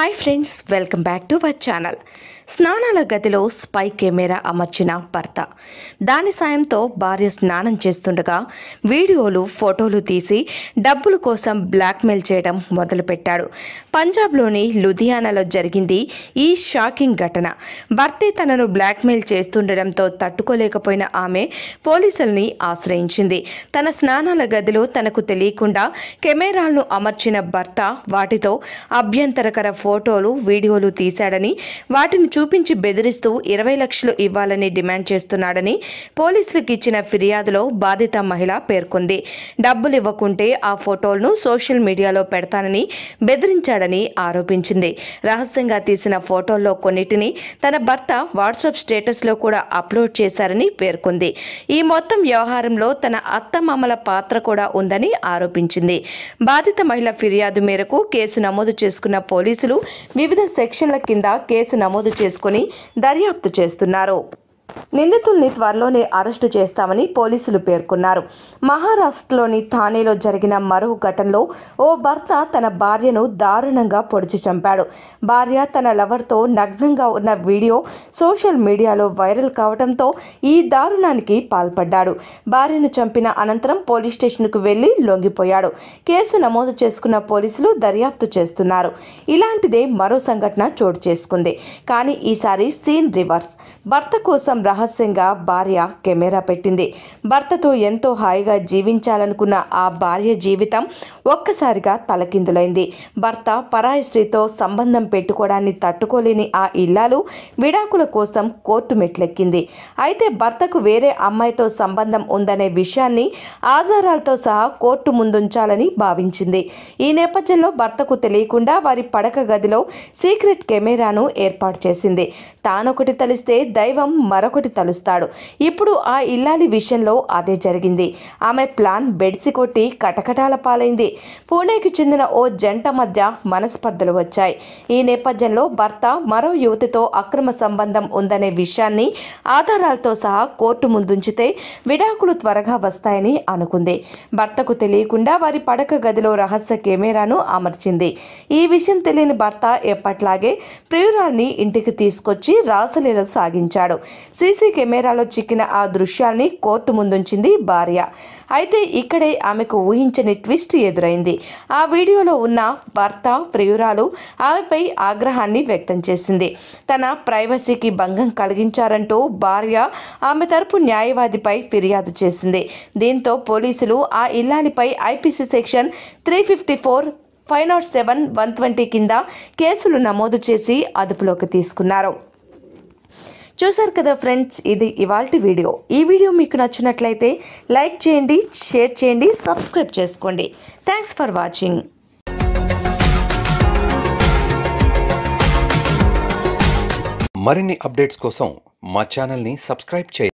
hi friends welcome back to our channel స్నానాల గదిలో spy camera అమర్చిన భర్త దాని సాయంతో భార్య స్నానం చేస్తుండగా వీడియోలు ఫోటోలు తీసి డబ్బుల కోసం బ్లాక్మెయిల్ చేయడం మొదలుపెట్టాడు పంజాబ్లోని లుధియానాలో జరిగింది ఈ షాకింగ్ ఘటన భర్తే తనను బ్లాక్మెయిల్ చేస్తుండడంతో తట్టుకోలేకపోయిన ఆమె పోలీసుల్ని ఆశ్రయించింది తన స్నానాల గదిలో తనకు తెలియకుండా కెమెరాలను అమర్చిన భర్త వాటితో అభ్యంతరకర ఫోటోలు వీడియోలు తీశాడని వాటిని చూపించి బెదిరిస్తూ ఇరవై లక్షలు ఇవ్వాలని డిమాండ్ చేస్తున్నాడని పోలీసులకు ఇచ్చిన ఫిర్యాదులో బాధిత మహిళ పేర్కొంది డబ్బులు ఇవ్వకుంటే ఆ ఫోటోలను సోషల్ మీడియాలో పెడతానని బెదిరించాడని ఆరోపించింది రహస్యంగా తీసిన ఫోటోల్లో కొన్నిటిని తన భర్త వాట్సాప్ స్టేటస్లో కూడా అప్లోడ్ చేశారని పేర్కొంది ఈ మొత్తం వ్యవహారంలో తన అత్తమామల పాత్ర కూడా ఉందని ఆరోపించింది బాధిత మహిళ ఫిర్యాదు మేరకు కేసు నమోదు చేసుకున్న పోలీసులు పోలీసులు వివిధ సెక్షన్ల కింద కేసు నమోదు చేసుకుని దర్యాప్తు చేస్తున్నారు నిందితుల్ని త్వరలోనే అరెస్టు చేస్తామని పోలీసులు పేర్కొన్నారు మహారాష్ట్రలోని థానేలో జరిగిన మరో ఘటనలో ఓ భర్త తన భార్యను దారుణంగా పొడిచి చంపాడు భార్య తన లవర్తో నగ్నంగా ఉన్న వీడియో సోషల్ మీడియాలో వైరల్ కావడంతో ఈ దారుణానికి పాల్పడ్డాడు భార్యను చంపిన అనంతరం పోలీస్ స్టేషన్కు వెళ్లి లొంగిపోయాడు కేసు నమోదు చేసుకున్న పోలీసులు దర్యాప్తు చేస్తున్నారు ఇలాంటిదే మరో సంఘటన చోటు చేసుకుంది కానీ ఈసారి సీన్ రివర్స్ భర్త కోసం రహస్యంగా భార్య కెమెరా పెట్టింది భర్తతో ఎంతో హాయిగా జీవించాలనుకున్న ఆ భార్య జీవితం ఒక్కసారిగా తలకిందులైంది భర్త పరాయి స్త్రీతో సంబంధం పెట్టుకోవడాన్ని తట్టుకోలేని ఆ ఇల్లాలు విడాకుల కోసం కోర్టు మెట్లెక్కింది అయితే భర్తకు వేరే అమ్మాయితో సంబంధం ఉందనే విషయాన్ని ఆధారాలతో సహా కోర్టు ముందుంచాలని భావించింది ఈ నేపథ్యంలో భర్తకు తెలియకుండా వారి పడక గదిలో సీక్రెట్ కెమెరాను ఏర్పాటు చేసింది తానొకటి తలిస్తే దైవం మరొక మరొకటి తలుస్తాడు ఇప్పుడు ఆ ఇల్లాలి విషయంలో అదే జరిగింది ఆమె ప్లాన్ బెడ్సి కొట్టి కటకటాల పాలైంది పూణేకి చెందిన ఓ జంట మధ్య మనస్పర్ధలు వచ్చాయి ఈ నేపథ్యంలో భర్త మరో యువతితో అక్రమ సంబంధం ఉందనే విషయాన్ని ఆధారాలతో సహా కోర్టు ముందుంచితే విడాకులు త్వరగా వస్తాయని అనుకుంది భర్తకు తెలియకుండా వారి పడక గదిలో రహస్య కెమెరాను అమర్చింది ఈ విషయం తెలియని భర్త ఎప్పట్లాగే ప్రియురాల్ని ఇంటికి తీసుకొచ్చి రాసలీల సాగించాడు సీసీ కెమెరాలో చిక్కిన ఆ దృశ్యాల్ని కోర్టు ముందుంచింది భార్య అయితే ఇక్కడే ఆమెకు ఊహించని ట్విస్ట్ ఎదురైంది ఆ వీడియోలో ఉన్న భర్త ప్రియురాలు ఆమెపై ఆగ్రహాన్ని వ్యక్తం చేసింది తన ప్రైవసీకి భంగం కలిగించారంటూ భార్య ఆమె తరపు న్యాయవాదిపై ఫిర్యాదు చేసింది దీంతో పోలీసులు ఆ ఇల్లాలిపై IPC section three fifty four five not seven one twenty కింద కేసులు నమోదు చేసి అదుపులోకి తీసుకున్నారు చూశారు కదా ఫ్రెండ్స్ ఇది ఇవాల్టి వీడియో ఈ వీడియో మీకు నచ్చినట్లయితే లైక్ చేయండి షేర్ చేయండి సబ్స్క్రైబ్ చేసుకోండి థ్యాంక్స్ ఫర్ వాచింగ్ మరిన్ని అప్డేట్స్ కోసం మా ఛానల్ని సబ్స్క్రైబ్ చేయండి